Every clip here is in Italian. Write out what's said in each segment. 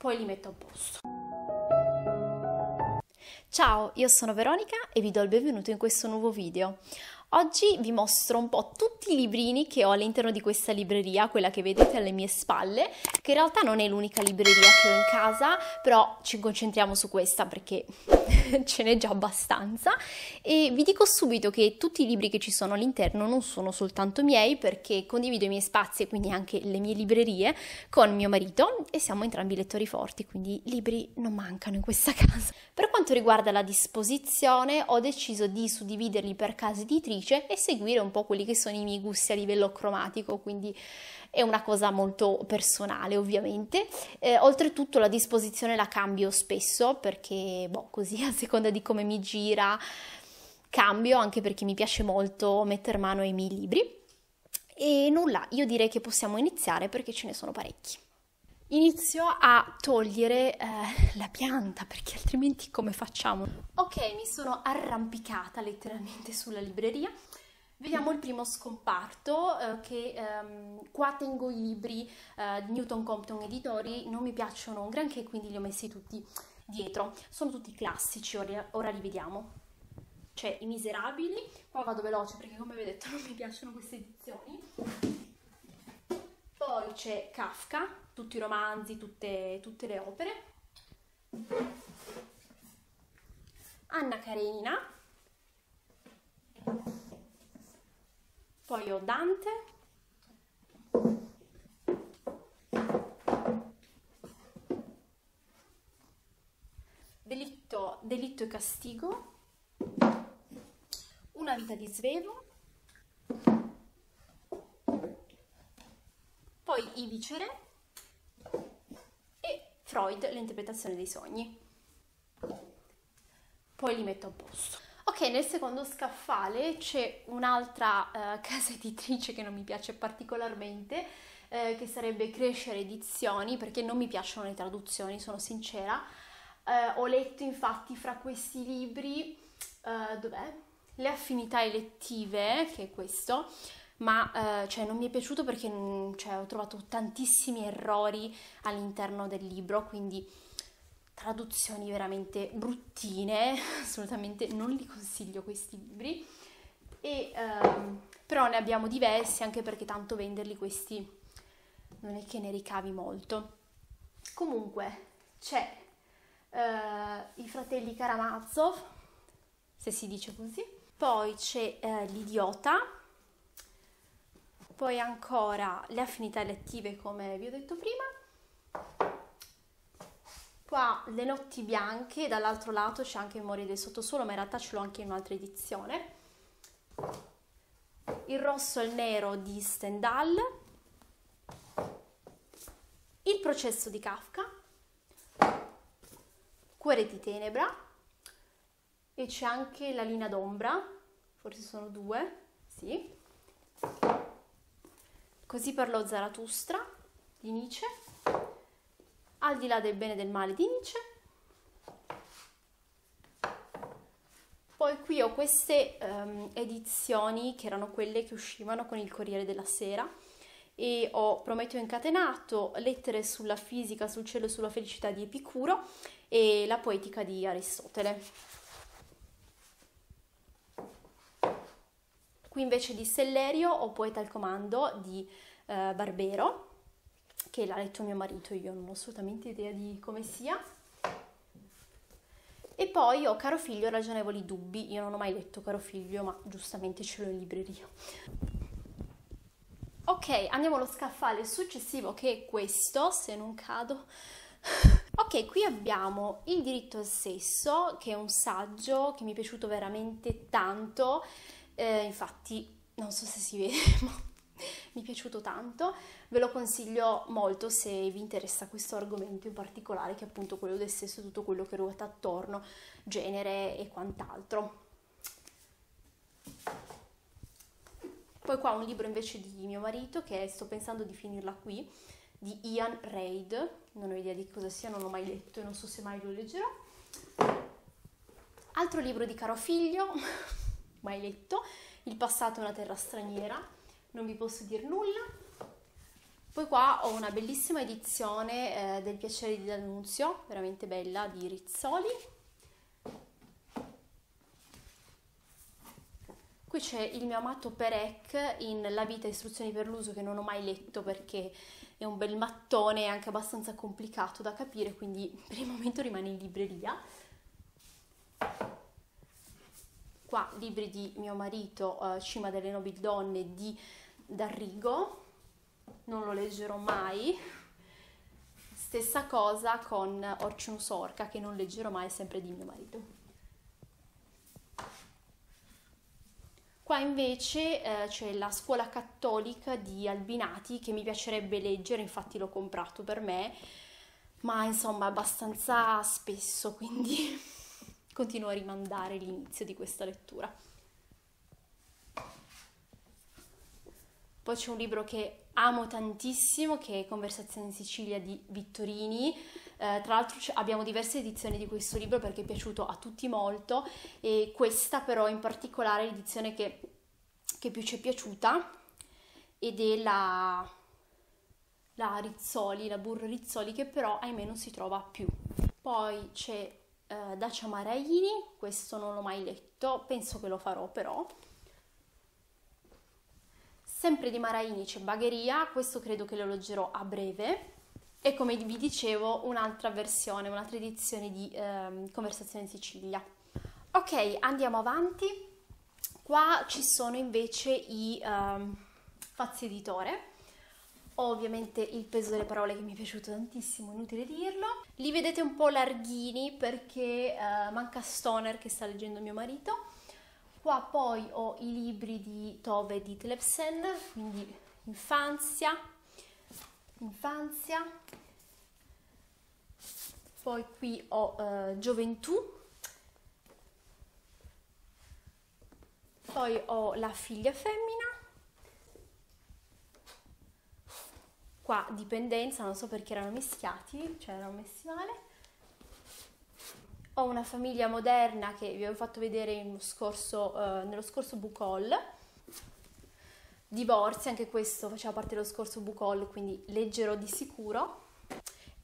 poi li metto a posto. Ciao, io sono Veronica e vi do il benvenuto in questo nuovo video. Oggi vi mostro un po' tutti i librini che ho all'interno di questa libreria, quella che vedete alle mie spalle, che in realtà non è l'unica libreria che ho in casa, però ci concentriamo su questa perché ce n'è già abbastanza e vi dico subito che tutti i libri che ci sono all'interno non sono soltanto miei perché condivido i miei spazi e quindi anche le mie librerie con mio marito e siamo entrambi lettori forti, quindi libri non mancano in questa casa. Per quanto riguarda la disposizione ho deciso di suddividerli per casa editrice e seguire un po' quelli che sono i miei gusti a livello cromatico, quindi è una cosa molto personale ovviamente. Eh, oltretutto la disposizione la cambio spesso perché boh, così a seconda di come mi gira cambio anche perché mi piace molto mettere mano ai miei libri. E nulla, io direi che possiamo iniziare perché ce ne sono parecchi. Inizio a togliere eh, la pianta perché altrimenti come facciamo? Ok, mi sono arrampicata letteralmente sulla libreria Vediamo il primo scomparto eh, che ehm, qua tengo i libri eh, di Newton Compton Editori, non mi piacciono granché quindi li ho messi tutti dietro, sono tutti classici, ora, ora li vediamo. C'è cioè, I Miserabili, qua vado veloce perché come vi ho detto non mi piacciono queste edizioni. Poi c'è Kafka, tutti i romanzi, tutte, tutte le opere. Anna Karenina poi ho Dante, delitto, delitto e castigo, una vita di svevo, poi i vicere e Freud, l'interpretazione dei sogni. Poi li metto a posto nel secondo scaffale c'è un'altra eh, casa editrice che non mi piace particolarmente, eh, che sarebbe Crescere Edizioni, perché non mi piacciono le traduzioni, sono sincera. Eh, ho letto infatti fra questi libri, eh, dov'è? Le affinità elettive, che è questo, ma eh, cioè, non mi è piaciuto perché mm, cioè, ho trovato tantissimi errori all'interno del libro, quindi traduzioni veramente bruttine, assolutamente non li consiglio questi libri, e, ehm, però ne abbiamo diversi anche perché tanto venderli questi non è che ne ricavi molto. Comunque c'è eh, i fratelli Karamazov, se si dice così, poi c'è eh, l'idiota, poi ancora le affinità elettive come vi ho detto prima Qua le notti bianche, dall'altro lato c'è anche il Memorie del sottosuolo, ma in realtà ce l'ho anche in un'altra edizione. Il rosso e il nero di Stendhal. Il processo di Kafka. Cuore di tenebra. E c'è anche la linea d'ombra, forse sono due, sì. Così per lo Zaratustra di Nietzsche al di là del bene e del male di Nietzsche. Poi qui ho queste um, edizioni che erano quelle che uscivano con il Corriere della Sera e ho Prometeo incatenato, Lettere sulla fisica, sul cielo e sulla felicità di Epicuro e La poetica di Aristotele. Qui invece di Sellerio ho Poeta al comando di eh, Barbero che l'ha letto mio marito, io non ho assolutamente idea di come sia. E poi ho oh, Caro figlio, ragionevoli dubbi, io non ho mai letto Caro figlio, ma giustamente ce l'ho in libreria. Ok, andiamo allo scaffale successivo che è questo, se non cado. Ok, qui abbiamo Il diritto al sesso, che è un saggio che mi è piaciuto veramente tanto, eh, infatti non so se si vede, ma mi è piaciuto tanto ve lo consiglio molto se vi interessa questo argomento in particolare che è appunto quello del sesso tutto quello che ruota attorno, genere e quant'altro. Poi qua un libro invece di mio marito che sto pensando di finirla qui, di Ian Reid, non ho idea di cosa sia, non l'ho mai letto e non so se mai lo leggerò. Altro libro di caro figlio, mai letto, Il passato è una terra straniera, non vi posso dire nulla. Poi qua ho una bellissima edizione eh, del piacere di D'Annunzio, veramente bella, di Rizzoli. Qui c'è il mio amato Perec in La vita e istruzioni per l'uso che non ho mai letto perché è un bel mattone e anche abbastanza complicato da capire, quindi per il momento rimane in libreria. Qua libri di mio marito, eh, Cima delle nobili donne di D'Arrigo, non lo leggerò mai. Stessa cosa con Orchun Sorca, che non leggerò mai, sempre di mio marito. Qua invece eh, c'è la scuola cattolica di Albinati che mi piacerebbe leggere, infatti l'ho comprato per me, ma insomma abbastanza spesso, quindi continuo a rimandare l'inizio di questa lettura. Poi c'è un libro che amo tantissimo, che è Conversazione in Sicilia di Vittorini. Eh, tra l'altro abbiamo diverse edizioni di questo libro perché è piaciuto a tutti molto e questa però in particolare è l'edizione che, che più ci è piaciuta ed è la, la Rizzoli, la burra Rizzoli che però ahimè non si trova più. Poi c'è eh, Dacia Maraini, questo non l'ho mai letto, penso che lo farò però. Sempre di Maraini c'è Bagheria, questo credo che lo leggerò a breve. E come vi dicevo, un'altra versione, un'altra edizione di ehm, Conversazione in Sicilia. Ok, andiamo avanti. Qua ci sono invece i ehm, fazzi editore. Ho ovviamente il peso delle parole che mi è piaciuto tantissimo, inutile dirlo. Li vedete un po' larghini perché eh, manca Stoner che sta leggendo mio marito Qua poi ho i libri di Tove Ditlevsen, quindi infanzia, infanzia. Poi qui ho eh, gioventù. Poi ho la figlia femmina. Qua dipendenza, non so perché erano mischiati, cioè erano messi male. Ho una famiglia moderna che vi avevo fatto vedere scorso, eh, nello scorso bucol haul. Divorzi, anche questo faceva parte dello scorso bucol quindi leggero di sicuro.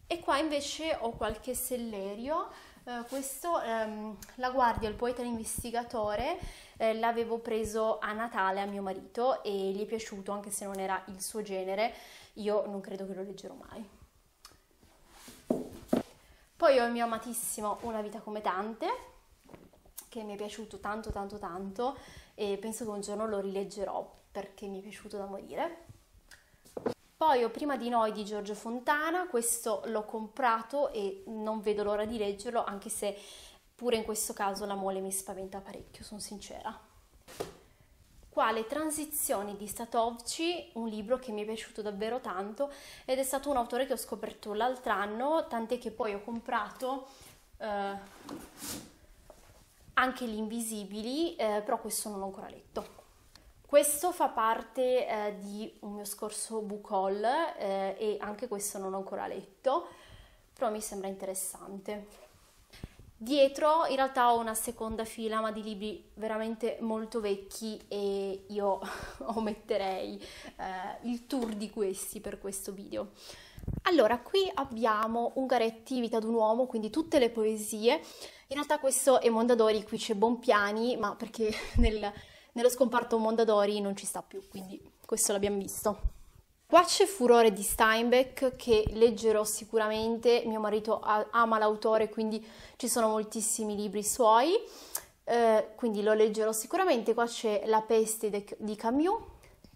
E qua invece ho qualche sellerio. Eh, questo, ehm, La Guardia, il poeta e l'investigatore, eh, l'avevo preso a Natale a mio marito e gli è piaciuto, anche se non era il suo genere. Io non credo che lo leggerò mai. Poi ho il mio amatissimo Una vita come tante, che mi è piaciuto tanto tanto tanto e penso che un giorno lo rileggerò perché mi è piaciuto da morire. Poi ho Prima di noi di Giorgio Fontana, questo l'ho comprato e non vedo l'ora di leggerlo, anche se pure in questo caso la mole mi spaventa parecchio, sono sincera quale Transizioni di Statovci, un libro che mi è piaciuto davvero tanto ed è stato un autore che ho scoperto l'altro anno, tant'è che poi ho comprato eh, anche Gli Invisibili, eh, però questo non l'ho ancora letto. Questo fa parte eh, di un mio scorso book haul eh, e anche questo non l'ho ancora letto, però mi sembra interessante. Dietro in realtà ho una seconda fila ma di libri veramente molto vecchi e io ometterei eh, il tour di questi per questo video. Allora, qui abbiamo Ungaretti, Vita d'un uomo, quindi tutte le poesie. In realtà questo è Mondadori, qui c'è Bompiani, ma perché nel, nello scomparto Mondadori non ci sta più, quindi questo l'abbiamo visto. Qua c'è Furore di Steinbeck che leggerò sicuramente, mio marito ama l'autore quindi ci sono moltissimi libri suoi, eh, quindi lo leggerò sicuramente. Qua c'è La peste di Camus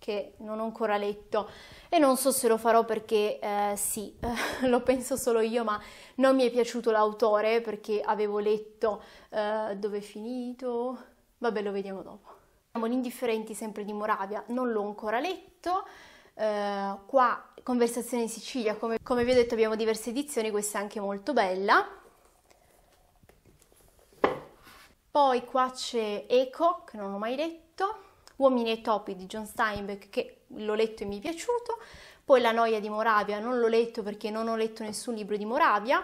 che non ho ancora letto e non so se lo farò perché eh, sì, eh, lo penso solo io, ma non mi è piaciuto l'autore perché avevo letto eh, dove è finito, vabbè lo vediamo dopo. Siamo l'indifferenti sempre di Moravia, non l'ho ancora letto eh, qua Conversazione in Sicilia, come, come vi ho detto abbiamo diverse edizioni, questa è anche molto bella. Poi qua c'è Eco, che non ho mai letto, Uomini e topi di John Steinbeck, che l'ho letto e mi è piaciuto. Poi La noia di Moravia, non l'ho letto perché non ho letto nessun libro di Moravia.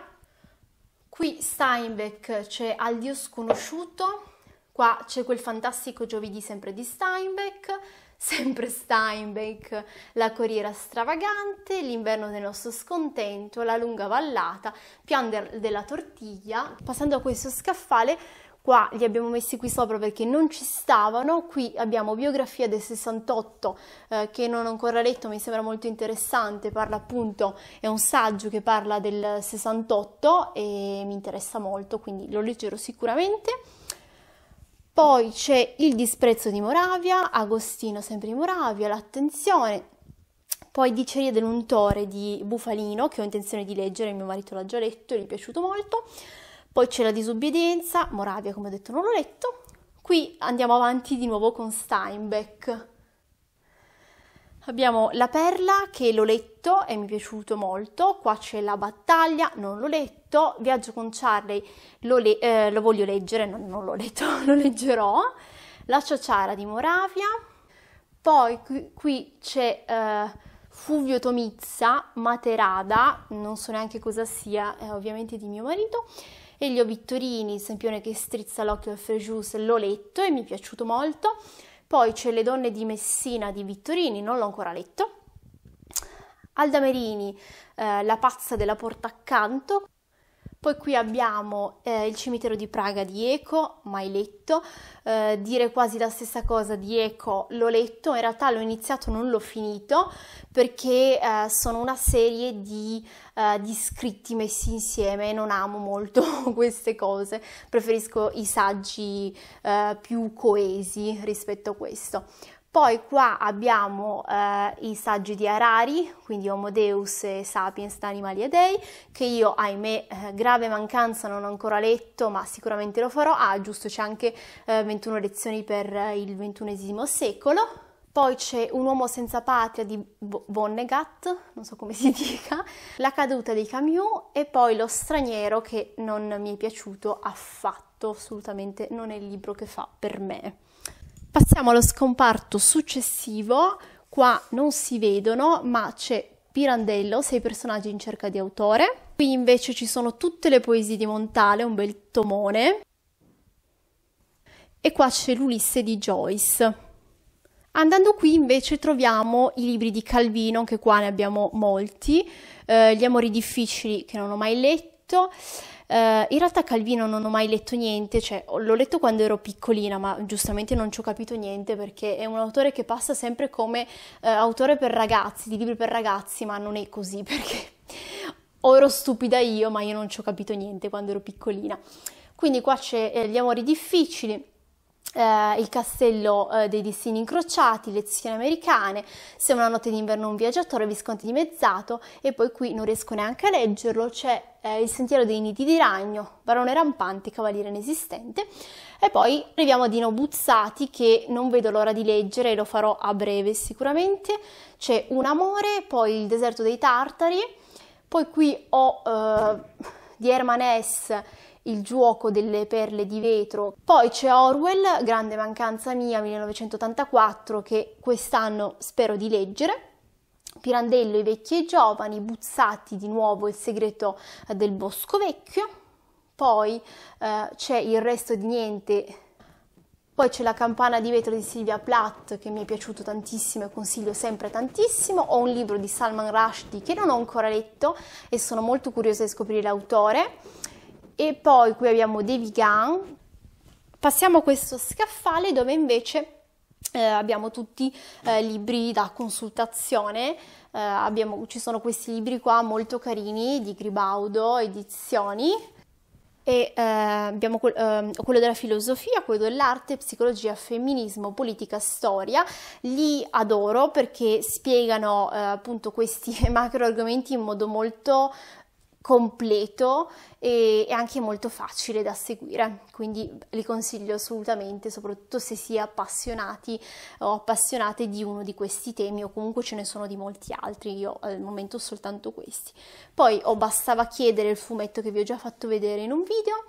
Qui Steinbeck c'è Al Dio sconosciuto, qua c'è quel fantastico giovedì sempre di Steinbeck sempre Steinbeck, la corriera stravagante, l'inverno del nostro scontento, la lunga vallata, pian de- della tortiglia. Passando a questo scaffale, qua li abbiamo messi qui sopra perché non ci stavano, qui abbiamo biografia del 68 eh, che non ho ancora letto, mi sembra molto interessante, parla appunto, è un saggio che parla del 68 e mi interessa molto, quindi lo leggerò sicuramente. Poi c'è il disprezzo di Moravia, Agostino sempre di Moravia, l'attenzione. Poi Diceria dell'untore di Bufalino, che ho intenzione di leggere, mio marito l'ha già letto e gli è piaciuto molto. Poi c'è la disobbedienza, Moravia come ho detto non l'ho letto. Qui andiamo avanti di nuovo con Steinbeck. Abbiamo la perla che l'ho letto e mi è piaciuto molto, qua c'è la battaglia, non l'ho letto, Viaggio con Charlie lo, le- eh, lo voglio leggere, no, non l'ho letto, lo leggerò, La ciociara di Moravia, poi qui, qui c'è eh, Fulvio Tomizza, Materada, non so neanche cosa sia, eh, ovviamente di mio marito, Elio Vittorini, Sempione che strizza l'occhio al Frejus, l'ho letto e mi è piaciuto molto. Poi c'è Le donne di Messina di Vittorini, non l'ho ancora letto. Alda Merini, eh, La pazza della porta accanto, poi qui abbiamo eh, il cimitero di Praga di Eco, mai letto, eh, dire quasi la stessa cosa di Eco l'ho letto, in realtà l'ho iniziato non l'ho finito perché eh, sono una serie di, eh, di scritti messi insieme, e non amo molto queste cose, preferisco i saggi eh, più coesi rispetto a questo. Poi qua abbiamo eh, i saggi di Harari, quindi Homo Deus e Sapiens Animali e Dei, che io, ahimè, eh, grave mancanza non ho ancora letto, ma sicuramente lo farò. Ah, giusto, c'è anche eh, 21 lezioni per eh, il XXI secolo. Poi c'è Un uomo senza patria di Vonnegut, non so come si dica, La caduta di Camus e poi Lo straniero che non mi è piaciuto affatto, assolutamente non è il libro che fa per me. Passiamo allo scomparto successivo, qua non si vedono ma c'è Pirandello, sei personaggi in cerca di autore. Qui invece ci sono tutte le poesie di Montale, un bel tomone. E qua c'è l'Ulisse di Joyce. Andando qui invece troviamo i libri di Calvino, anche qua ne abbiamo molti, eh, Gli amori difficili che non ho mai letto, Uh, in realtà Calvino non ho mai letto niente, cioè l'ho letto quando ero piccolina, ma giustamente non ci ho capito niente perché è un autore che passa sempre come uh, autore per ragazzi, di libri per ragazzi, ma non è così perché o ero stupida io, ma io non ci ho capito niente quando ero piccolina. Quindi qua c'è eh, Gli amori difficili eh, il castello eh, dei destini incrociati, lezioni americane, se una notte d'inverno un viaggiatore, Visconti dimezzato e poi qui non riesco neanche a leggerlo, c'è eh, il sentiero dei nidi di ragno, barone rampante, cavaliere inesistente e poi arriviamo a Dino Buzzati che non vedo l'ora di leggere e lo farò a breve sicuramente, c'è Un amore, poi Il deserto dei tartari, poi qui ho eh, di Herman S il giuoco delle perle di vetro. Poi c'è Orwell, grande mancanza mia, 1984, che quest'anno spero di leggere. Pirandello, i vecchi e i giovani, Buzzati di nuovo, il segreto eh, del bosco vecchio. Poi eh, c'è il resto di niente poi c'è la campana di vetro di Silvia Platt che mi è piaciuto tantissimo e consiglio sempre tantissimo. Ho un libro di Salman Rushdie che non ho ancora letto e sono molto curiosa di scoprire l'autore e poi qui abbiamo dei vegan. Passiamo a questo scaffale dove invece eh, abbiamo tutti eh, libri da consultazione, eh, abbiamo, ci sono questi libri qua molto carini di Gribaudo Edizioni e eh, abbiamo ehm, quello della filosofia, quello dell'arte, psicologia, femminismo, politica, storia. Li adoro perché spiegano eh, appunto questi macro argomenti in modo molto completo e anche molto facile da seguire, quindi li consiglio assolutamente, soprattutto se si è appassionati o appassionate di uno di questi temi o comunque ce ne sono di molti altri, io al momento ho soltanto questi. Poi o bastava chiedere il fumetto che vi ho già fatto vedere in un video,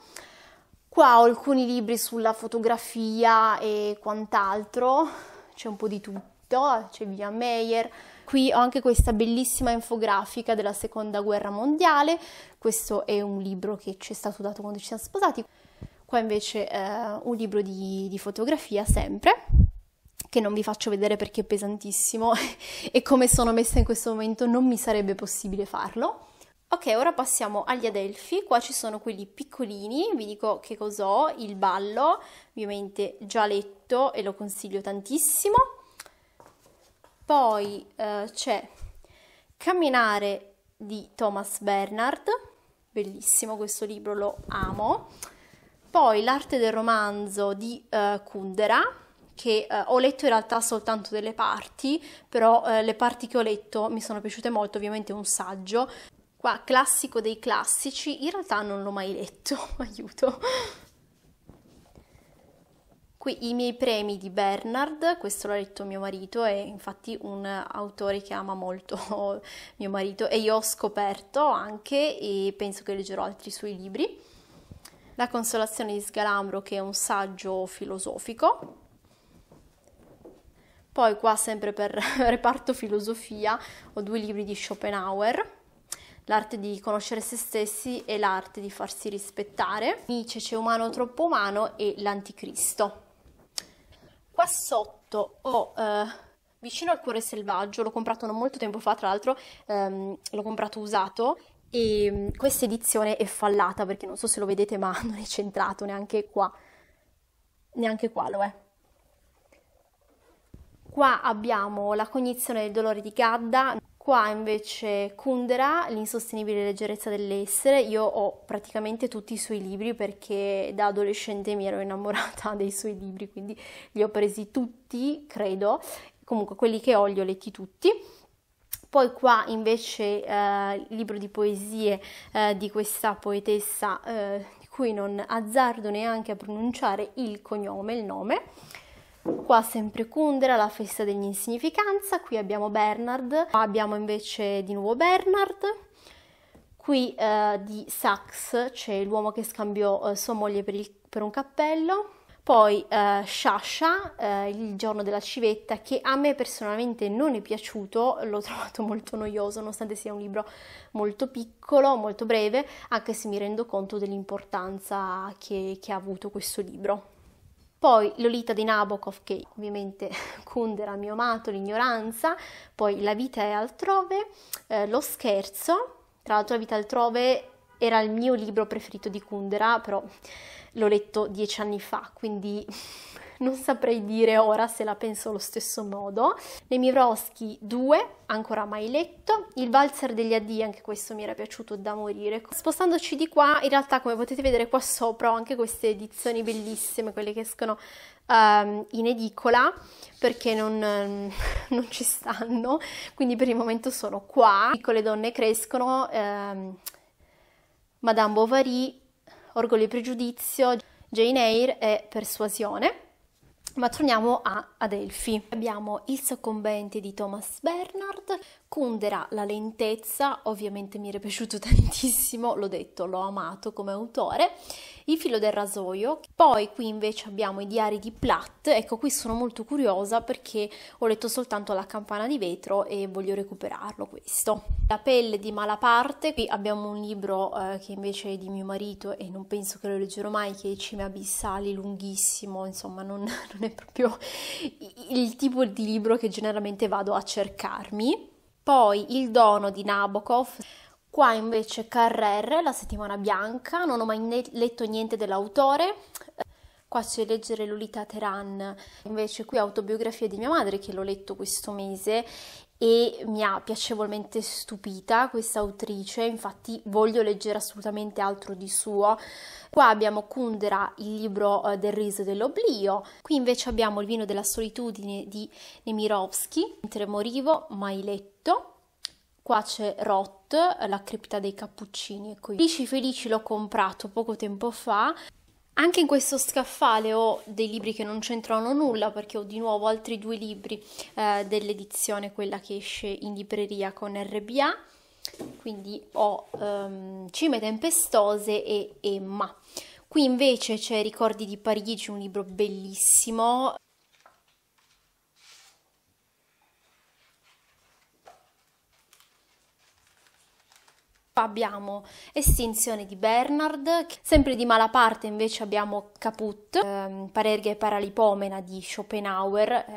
qua ho alcuni libri sulla fotografia e quant'altro, c'è un po' di tutto, c'è William Meyer, Qui ho anche questa bellissima infografica della seconda guerra mondiale, questo è un libro che ci è stato dato quando ci siamo sposati, qua invece eh, un libro di, di fotografia sempre che non vi faccio vedere perché è pesantissimo e come sono messa in questo momento non mi sarebbe possibile farlo. Ok, ora passiamo agli adelfi, qua ci sono quelli piccolini, vi dico che cos'ho, il ballo, ovviamente già letto e lo consiglio tantissimo. Poi eh, c'è Camminare di Thomas Bernard, bellissimo questo libro, lo amo. Poi L'arte del romanzo di eh, Kundera, che eh, ho letto in realtà soltanto delle parti, però eh, le parti che ho letto mi sono piaciute molto, ovviamente un saggio. Qua, classico dei classici, in realtà non l'ho mai letto, aiuto. Qui i miei premi di Bernard, questo l'ha letto mio marito, è infatti un autore che ama molto mio marito e io ho scoperto anche e penso che leggerò altri suoi libri. La consolazione di Sgalambro che è un saggio filosofico. Poi qua sempre per reparto filosofia ho due libri di Schopenhauer, l'arte di conoscere se stessi e l'arte di farsi rispettare, Nietzsche umano troppo umano e l'anticristo. Qua sotto ho... Eh, vicino al cuore selvaggio, l'ho comprato non molto tempo fa, tra l'altro ehm, l'ho comprato usato e mm, questa edizione è fallata perché non so se lo vedete ma non è centrato neanche qua, neanche qua lo è. Qua abbiamo la cognizione del dolore di Gadda, Qua invece Kundera, l'insostenibile leggerezza dell'essere, io ho praticamente tutti i suoi libri perché da adolescente mi ero innamorata dei suoi libri, quindi li ho presi tutti, credo, comunque quelli che ho li ho letti tutti. Poi qua invece eh, libro di poesie eh, di questa poetessa eh, di cui non azzardo neanche a pronunciare il cognome, il nome qua sempre Kundera, la festa dell'insignificanza, qui abbiamo Bernard, qua abbiamo invece di nuovo Bernard, qui eh, di Sax c'è l'uomo che scambiò eh, sua moglie per, il, per, un cappello, poi eh, Shasha, eh, il giorno della civetta, che a me personalmente non è piaciuto, l'ho trovato molto noioso, nonostante sia un libro molto piccolo, molto breve, anche se mi rendo conto dell'importanza che, che ha avuto questo libro poi Lolita di Nabokov, che ovviamente Kundera mi ha amato, l'ignoranza, poi La vita è altrove, eh, Lo scherzo, tra l'altro La vita altrove era il mio libro preferito di Kundera, però l'ho letto dieci anni fa, quindi non saprei dire ora se la penso allo stesso modo. Nemi Nemirovsky 2, ancora mai letto. Il valzer degli addii, anche questo mi era piaciuto da morire. Spostandoci di qua, in realtà come potete vedere qua sopra ho anche queste edizioni bellissime, quelle che escono um, in edicola, perché non, um, non, ci stanno, quindi per il momento sono qua. Piccole donne crescono, um, ehm, Madame Bovary, Orgoglio e Pregiudizio, Jane Eyre e Persuasione. Ma torniamo a Adelphi. Abbiamo il soccombente di Thomas Bernard, Kundera, la lentezza, ovviamente mi era piaciuto tantissimo, l'ho detto, l'ho amato come autore, il filo del rasoio. Poi qui invece abbiamo i diari di Platt, ecco qui sono molto curiosa perché ho letto soltanto la campana di vetro e voglio recuperarlo questo. La pelle di Malaparte, qui abbiamo un libro eh, che invece è di mio marito e non penso che lo leggerò mai, che è Cime Abissali, lunghissimo, insomma non, non è proprio il tipo di libro che generalmente vado a cercarmi. Poi Il dono di Nabokov. Qua invece Carrer, La settimana bianca, non ho mai ne- letto niente dell'autore. Qua c'è leggere Lolita Teran, invece qui autobiografia di mia madre che l'ho letto questo mese e mi ha piacevolmente stupita questa autrice, infatti voglio leggere assolutamente altro di suo. Qua abbiamo Kundera, il libro eh, del riso e dell'oblio, qui invece abbiamo il vino della solitudine di Nemirovsky, mentre morivo, mai letto. Qua c'è Rot, la cripta dei cappuccini. Ecco, Felici Felici l'ho comprato poco tempo fa. Anche in questo scaffale ho dei libri che non c'entrano nulla perché ho di nuovo altri due libri eh, dell'edizione, quella che esce in libreria con RBA, quindi ho um, Cime Tempestose e Emma. Qui invece c'è Ricordi di Parigi, un libro bellissimo abbiamo Estinzione di Bernard, sempre di mala parte invece abbiamo Caput, ehm, Parerga e Paralipomena di Schopenhauer.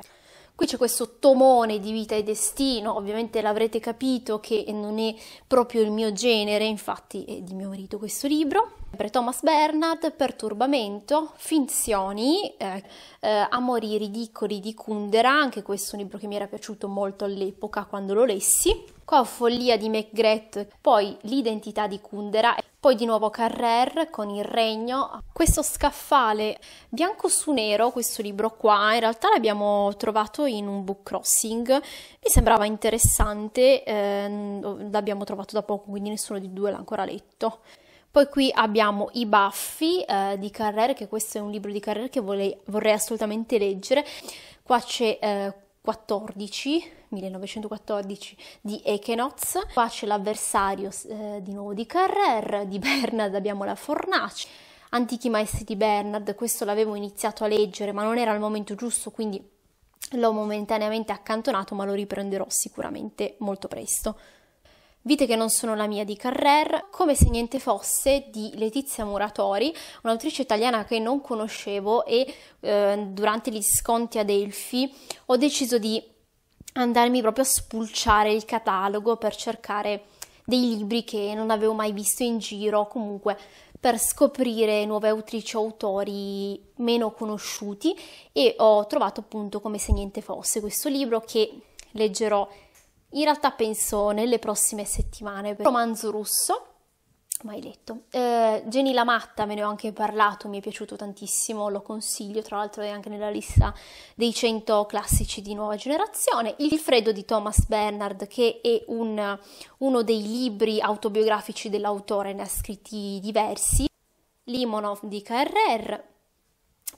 Qui c'è questo tomone di vita e destino, ovviamente l'avrete capito che non è proprio il mio genere, infatti è di mio marito questo libro. Per Thomas Bernard, perturbamento, finzioni, eh, eh, amori ridicoli di Kundera, anche questo è un libro che mi era piaciuto molto all'epoca quando lo lessi. Qua Follia di McGrath, poi L'identità di Kundera, poi di nuovo Carrer con Il Regno. Questo scaffale bianco su nero, questo libro qua, in realtà l'abbiamo trovato in un book crossing, mi sembrava interessante, eh, l'abbiamo trovato da poco, quindi nessuno di due l'ha ancora letto. Poi qui abbiamo I baffi eh, di Carrère, che questo è un libro di Carrère che vorrei, vorrei assolutamente leggere. Qua c'è eh, 14, 1914 di Ekenoz. qua c'è l'avversario eh, di nuovo di Carrère, di Bernard abbiamo la Fornace. Antichi maestri di Bernard, questo l'avevo iniziato a leggere, ma non era il momento giusto, quindi l'ho momentaneamente accantonato, ma lo riprenderò sicuramente molto presto. Vite che non sono la mia di Carrère, Come se niente fosse di Letizia Muratori, un'autrice italiana che non conoscevo e eh, durante gli sconti a Delphi ho deciso di andarmi proprio a spulciare il catalogo per cercare dei libri che non avevo mai visto in giro, comunque per scoprire nuove autrici o autori meno conosciuti e ho trovato appunto come se niente fosse questo libro che leggerò in realtà penso nelle prossime settimane. Per... Romanzo russo, mai letto. Eh, Jenny la matta, ve ne ho anche parlato, mi è piaciuto tantissimo, lo consiglio, tra l'altro è anche nella lista dei 100 classici di nuova generazione. Il Freddo di Thomas Bernard, che è un, uno dei libri autobiografici dell'autore, ne ha scritti diversi. Limonov di Carrer,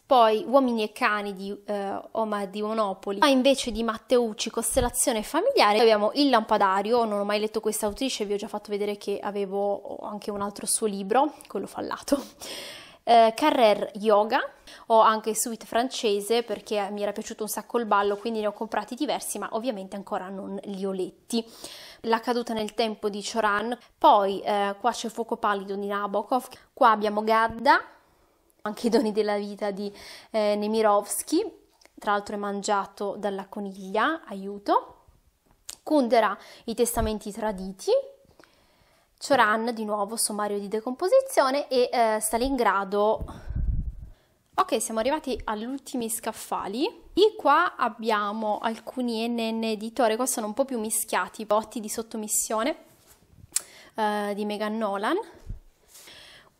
poi Uomini e Cani di eh, Oma di Monopoli, ma invece di Matteucci, Costellazione Familiare, abbiamo Il Lampadario, non ho mai letto questa autrice, vi ho già fatto vedere che avevo anche un altro suo libro, quello fallato. Eh, Carrer Yoga, ho anche Suite francese perché mi era piaciuto un sacco il ballo, quindi ne ho comprati diversi, ma ovviamente ancora non li ho letti. La caduta nel tempo di Choran poi eh, qua c'è Fuoco pallido di Nabokov, qua abbiamo Gadda, anche i doni della vita di eh, Nemirovsky, tra l'altro è mangiato dalla coniglia, aiuto. Kundera i testamenti traditi, Choran, di nuovo sommario di decomposizione e eh, Stalingrado. Ok, siamo arrivati agli ultimi scaffali. E qua abbiamo alcuni NN editore, qua sono un po' più mischiati, botti di sottomissione eh, di Megan Nolan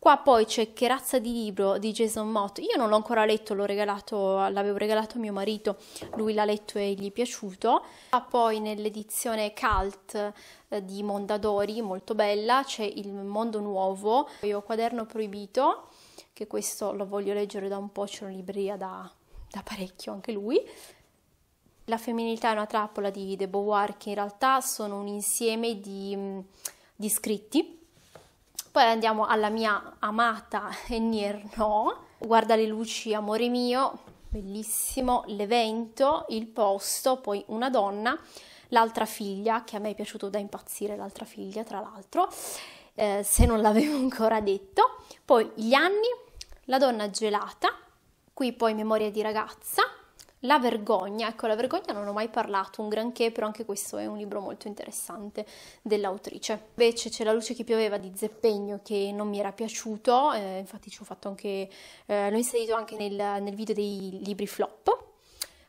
Qua poi c'è Che razza di libro di Jason Mott. Io non l'ho ancora letto, l'ho regalato, l'avevo regalato a mio marito, lui l'ha letto e gli è piaciuto. Qua poi nell'edizione Cult eh, di Mondadori, molto bella, c'è Il mondo nuovo, io ho Quaderno proibito, che questo lo voglio leggere da un po', c'è una libreria da, da parecchio anche lui. La femminilità è una trappola di De Beauvoir che in realtà sono un insieme di, di scritti poi andiamo alla mia amata Enier No, Guarda le luci, amore mio, bellissimo, l'evento, il posto, poi una donna, l'altra figlia, che a me è piaciuto da impazzire, l'altra figlia tra l'altro, eh, se non l'avevo ancora detto, poi gli anni, la donna gelata, qui poi memoria di ragazza, la vergogna, ecco, la vergogna non ho mai parlato un granché, però anche questo è un libro molto interessante dell'autrice. Invece c'è La luce che pioveva di Zeppegno che non mi era piaciuto, eh, infatti ci ho fatto anche, eh, l'ho inserito anche nel, nel video dei libri flop.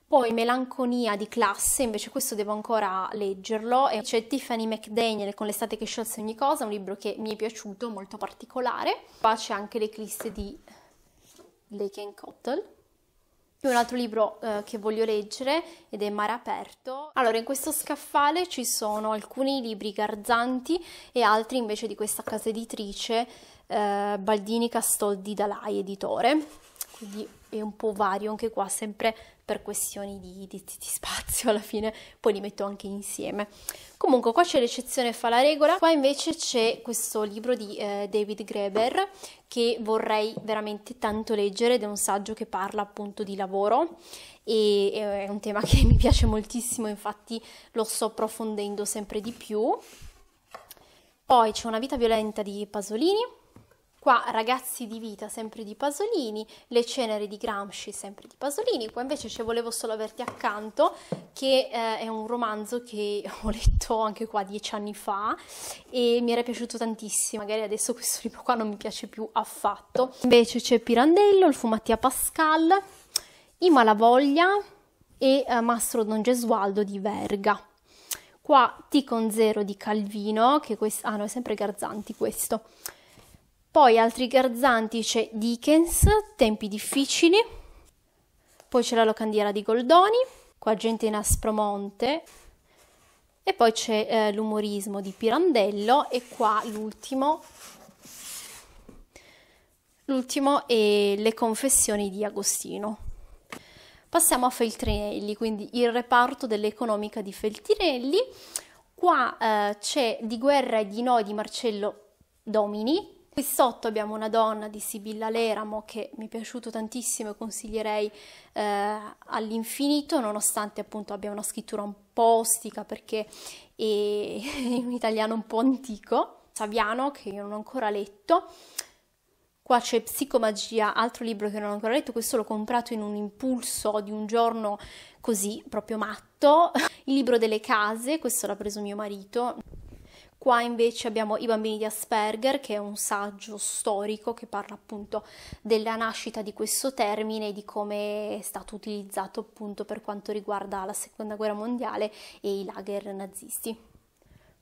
Poi Melanconia di classe, invece questo devo ancora leggerlo, e c'è Tiffany McDaniel con L'estate che sciolse ogni cosa, un libro che mi è piaciuto, molto particolare. Qua c'è anche L'eclisse di Lake and Cottle poi un altro libro eh, che voglio leggere ed è Mare Aperto. Allora, in questo scaffale ci sono alcuni libri garzanti e altri invece di questa casa editrice eh, Baldini Castoldi Dalai, editore. Quindi e un po' vario anche qua, sempre per questioni di, di, di, spazio alla fine, poi li metto anche insieme. Comunque qua c'è l'eccezione fa la regola, qua invece c'è questo libro di eh, David Graeber che vorrei veramente tanto leggere ed è un saggio che parla appunto di lavoro e è un tema che mi piace moltissimo, infatti lo sto approfondendo sempre di più. Poi c'è Una vita violenta di Pasolini, Qua Ragazzi di vita sempre di Pasolini, Le ceneri di Gramsci sempre di Pasolini, qua invece c'è Volevo solo averti accanto che eh, è un romanzo che ho letto anche qua dieci anni fa e mi era piaciuto tantissimo, magari adesso questo libro qua non mi piace più affatto. Invece c'è Pirandello, il fu Pascal, I Malavoglia e eh, Mastro Don Gesualdo di Verga qua T con zero di Calvino, che quest- ah no, è sempre Garzanti questo, poi altri garzanti c'è Dickens, Tempi difficili. Poi c'è la locandiera di Goldoni, qua gente in Aspromonte. E poi c'è eh, l'umorismo di Pirandello e qua l'ultimo. L'ultimo è le confessioni di Agostino. Passiamo a Feltrinelli, quindi il reparto dell'economica di Feltrinelli. Qua eh, c'è Di guerra e di noi di Marcello Domini, Qui sotto abbiamo una donna di Sibilla Leramo che mi è piaciuto tantissimo e consiglierei eh, all'infinito, nonostante appunto abbia una scrittura un po' ostica perché è in italiano un po' antico, Saviano che io non ho ancora letto. Qua c'è Psicomagia, altro libro che non ho ancora letto, questo l'ho comprato in un impulso di un giorno così, proprio matto. Il libro delle case, questo l'ha preso mio marito. Qua invece abbiamo I bambini di Asperger, che è un saggio storico che parla appunto della nascita di questo termine e di come è stato utilizzato appunto per quanto riguarda la seconda guerra mondiale e i lager nazisti.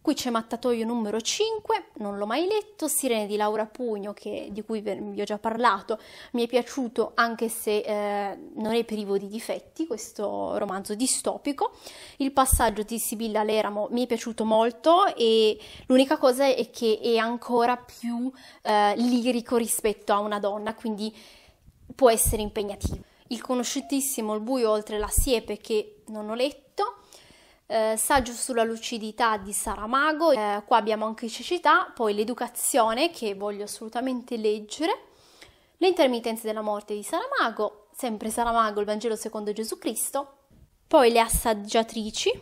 Qui c'è Mattatoio numero 5, non l'ho mai letto, Sirene di Laura Pugno, che, di cui vi ho già parlato, mi è piaciuto anche se eh, non è privo di difetti, questo romanzo distopico. Il passaggio di Sibilla Leramo mi è piaciuto molto e l'unica cosa è che è ancora più eh, lirico rispetto a una donna, quindi può essere impegnativo. Il conosciutissimo Il buio oltre la siepe che non ho letto, eh, saggio sulla lucidità di Saramago, eh, qua abbiamo anche cecità, poi l'educazione che voglio assolutamente leggere, le intermittenze della morte di Saramago, sempre Saramago, il Vangelo secondo Gesù Cristo, poi le assaggiatrici,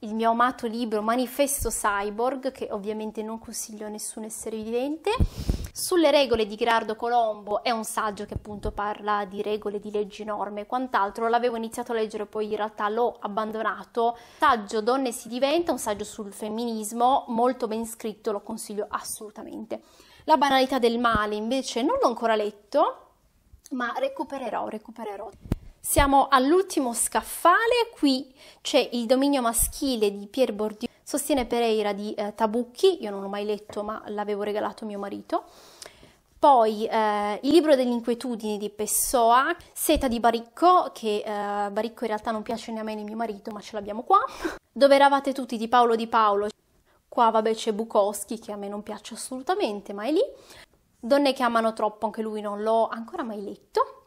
il mio amato libro Manifesto Cyborg, che ovviamente non consiglio a nessun essere vivente, sulle regole di Gerardo Colombo è un saggio che appunto parla di regole, di leggi, norme e quant'altro, l'avevo iniziato a leggere poi in realtà l'ho abbandonato. Saggio Donne si diventa, un saggio sul femminismo, molto ben scritto, lo consiglio assolutamente. La banalità del male invece non l'ho ancora letto, ma recupererò, recupererò. Siamo all'ultimo scaffale, qui c'è il dominio maschile di Pierre Bourdieu Sostiene Pereira di eh, Tabucchi, io non l'ho mai letto ma l'avevo regalato mio marito. Poi eh, il libro delle inquietudini di Pessoa, Seta di Baricco, che eh, Baricco in realtà non piace né a me né a mio marito, ma ce l'abbiamo qua. Dove eravate tutti di Paolo Di Paolo, qua vabbè c'è Bukowski che a me non piace assolutamente, ma è lì. Donne che amano troppo, anche lui non l'ho ancora mai letto.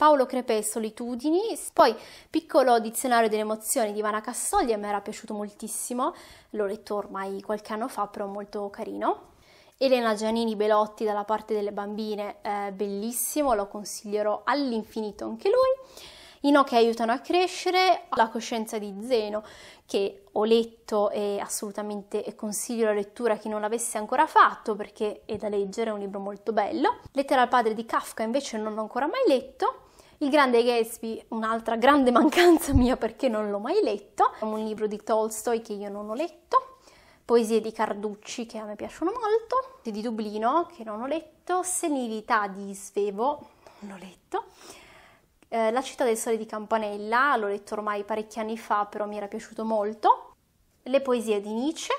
Paolo Crepè Solitudini, poi Piccolo dizionario delle emozioni di Ivana Cassoldi, a me era piaciuto moltissimo, l'ho letto ormai qualche anno fa, però molto carino. Elena Giannini Belotti dalla parte delle bambine, eh, bellissimo, lo consiglierò all'infinito anche lui. I no che aiutano a crescere, la coscienza di Zeno che ho letto e assolutamente consiglio la lettura a chi non l'avesse ancora fatto perché è da leggere, è un libro molto bello. Lettera al padre di Kafka invece non l'ho ancora mai letto. Il Grande Gatsby, un'altra grande mancanza mia perché non l'ho mai letto, un libro di Tolstoi che io non ho letto, poesie di Carducci che a me piacciono molto, di Dublino che non ho letto, Senilità di Svevo, non l'ho letto, eh, La città del sole di Campanella, l'ho letto ormai parecchi anni fa, però mi era piaciuto molto, le poesie di Nietzsche,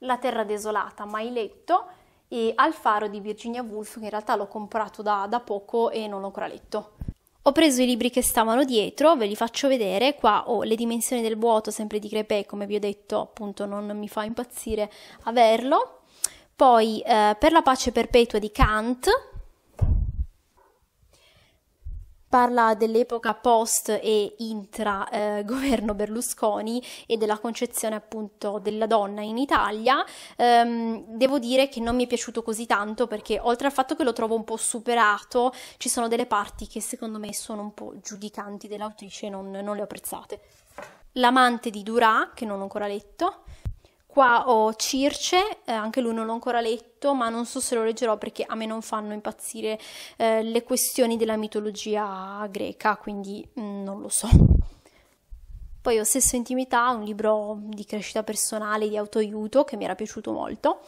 La terra desolata, mai letto, e Al faro di Virginia Woolf, che in realtà l'ho comprato da, da, poco e non l'ho ancora letto. Ho preso i libri che stavano dietro, ve li faccio vedere, qua ho le dimensioni del vuoto sempre di Crepè, come vi ho detto appunto non mi fa impazzire averlo, poi eh, Per la pace perpetua di Kant, parla dell'epoca post e intra eh, governo Berlusconi e della concezione appunto della donna in Italia. Ehm, devo dire che non mi è piaciuto così tanto perché oltre al fatto che lo trovo un po' superato, ci sono delle parti che secondo me sono un po' giudicanti dell'autrice e non, non le ho apprezzate. L'amante di Durà, che non ho ancora letto, Qua ho Circe, eh, anche lui non l'ho ancora letto, ma non so se lo leggerò perché a me non fanno impazzire eh, le questioni della mitologia greca, quindi mh, mm, non lo so. Poi ho Sesso Intimità, un libro di crescita personale, di autoaiuto, che mi era piaciuto molto.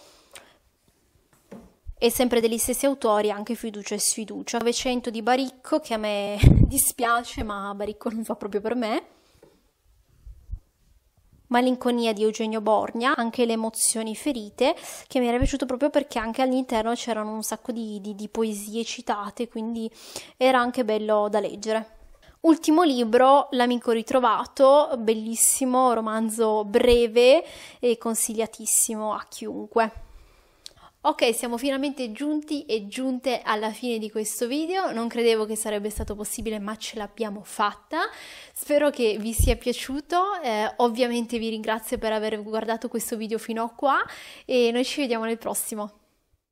E sempre degli stessi autori, anche Fiducia e Sfiducia. 900 di Baricco, che a me dispiace, ma Baricco non fa proprio per me. Malinconia di Eugenio Borgna, anche Le emozioni ferite, che mi era piaciuto proprio perché anche all'interno c'erano un sacco di, di, di poesie citate, quindi era anche bello da leggere. Ultimo libro, L'amico ritrovato, bellissimo, romanzo breve e consigliatissimo a chiunque. Ok, siamo finalmente giunti e giunte alla fine di questo video, non credevo che sarebbe stato possibile ma ce l'abbiamo fatta, spero che vi sia piaciuto, eh, ovviamente vi ringrazio per aver guardato questo video fino a qua e noi ci vediamo nel prossimo.